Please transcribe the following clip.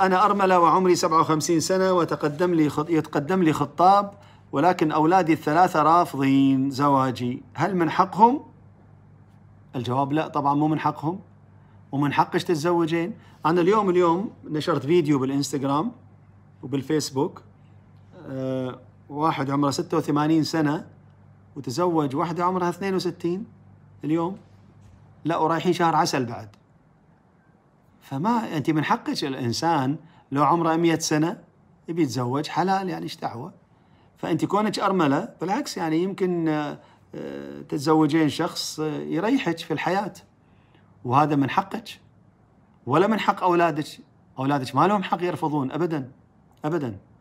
أنا أرملة وعمري 57 سنة وتقدم لي خط... يتقدم لي خطاب ولكن أولادي الثلاثة رافضين زواجي هل من حقهم؟ الجواب لا طبعا مو من حقهم ومن حقش تتزوجين أنا اليوم اليوم نشرت فيديو بالإنستغرام وبالفيسبوك أه واحد عمره 86 سنة وتزوج واحدة عمرها 62 اليوم لا ورايحين شهر عسل بعد فما انت من حقك الانسان لو عمره 100 سنه يبي يتزوج حلال يعني ايش دعوه فانت كونك ارمله بالعكس يعني يمكن آه، تتزوجين شخص آه، يريحك في الحياه وهذا من حقك ولا من حق اولادك اولادك ما لهم حق يرفضون ابدا ابدا